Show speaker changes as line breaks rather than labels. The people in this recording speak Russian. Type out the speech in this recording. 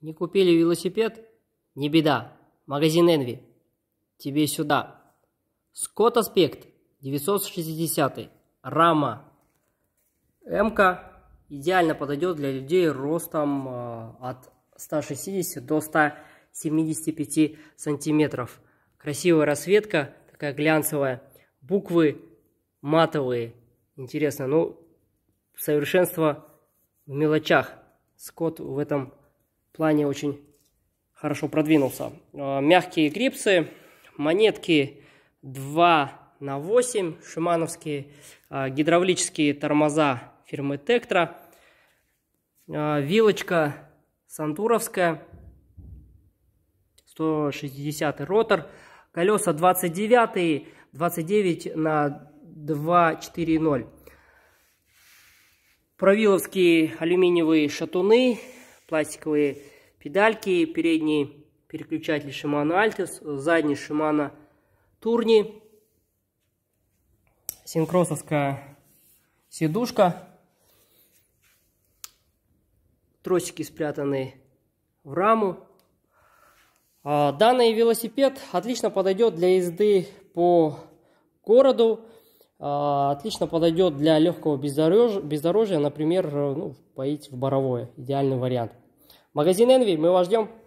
Не купили велосипед? Не беда. Магазин Энви. Тебе сюда. Скотт Аспект, 960. Рама. МК идеально подойдет для людей ростом а, от 160 до 175 сантиметров. Красивая расцветка, такая глянцевая. Буквы матовые. Интересно, ну, совершенство в мелочах. Скотт в этом плане очень хорошо продвинулся. А, мягкие грипсы, монетки 2 на 8, шимановские а, гидравлические тормоза фирмы Тектра, а, вилочка сантуровская, 160 ротор, колеса 29, 29 на 2,4,0. Провиловские алюминиевые шатуны, пластиковые педальки, передний переключатель Shimano Altis, задний Shimano Турни, синкросовская сидушка, тросики спрятаны в раму. А, данный велосипед отлично подойдет для езды по городу, а, отлично подойдет для легкого бездорожья, бездорожья например, ну, поить в Боровое, идеальный вариант. Магазин Envy, мы вас ждем.